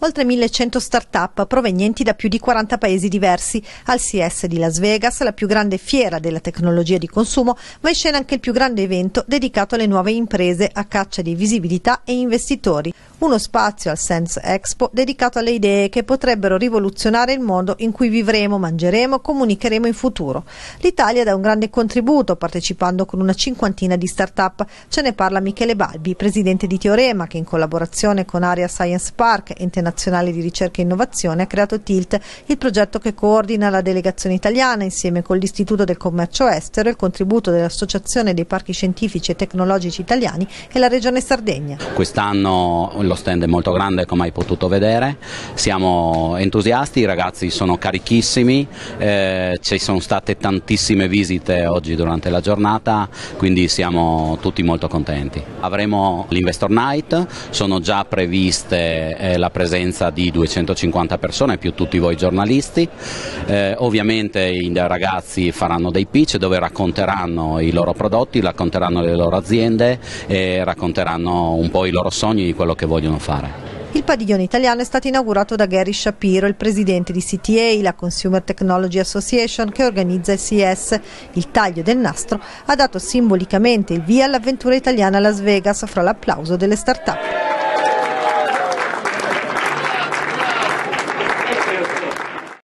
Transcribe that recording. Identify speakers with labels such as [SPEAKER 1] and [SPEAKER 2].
[SPEAKER 1] oltre 1100 start-up provenienti da più di 40 paesi diversi. Al CS di Las Vegas, la più grande fiera della tecnologia di consumo, va in scena anche il più grande evento dedicato alle nuove imprese a caccia di visibilità e investitori uno spazio al Sense Expo dedicato alle idee che potrebbero rivoluzionare il mondo in cui vivremo, mangeremo, comunicheremo in futuro. L'Italia dà un grande contributo partecipando con una cinquantina di start-up. Ce ne parla Michele Balbi, presidente di Teorema, che in collaborazione con Area Science Park, ente nazionale di ricerca e innovazione, ha creato TILT, il progetto che coordina la delegazione italiana insieme con l'Istituto del Commercio Estero e il contributo dell'Associazione dei Parchi Scientifici e Tecnologici Italiani e la Regione Sardegna.
[SPEAKER 2] Quest'anno lo stand è molto grande come hai potuto vedere, siamo entusiasti, i ragazzi sono carichissimi, eh, ci sono state tantissime visite oggi durante la giornata, quindi siamo tutti molto contenti. Avremo l'Investor Night, sono già previste eh, la presenza di 250 persone più tutti voi giornalisti, eh, ovviamente i ragazzi faranno dei pitch dove racconteranno i loro prodotti, racconteranno le loro aziende e racconteranno un po' i loro sogni di quello che vogliono vogliono fare.
[SPEAKER 1] Il padiglione italiano è stato inaugurato da Gary Shapiro, il presidente di CTA, la Consumer Technology Association, che organizza il CS. Il taglio del nastro ha dato simbolicamente il via all'avventura italiana a Las Vegas fra l'applauso delle start-up.